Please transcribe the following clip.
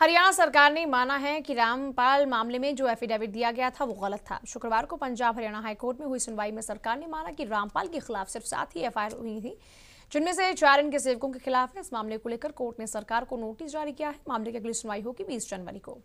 हरियाणा सरकार ने माना है कि रामपाल मामले में जो एफिडेविट दिया गया था वो गलत था शुक्रवार को पंजाब हरियाणा हाईकोर्ट में हुई सुनवाई में सरकार ने माना कि रामपाल के खिलाफ सिर्फ सात ही एफआईआर हुई थी जिनमें से चार इनके सेवकों के खिलाफ है इस मामले को लेकर कोर्ट ने सरकार को नोटिस जारी किया है मामले की अगली सुनवाई होगी बीस जनवरी को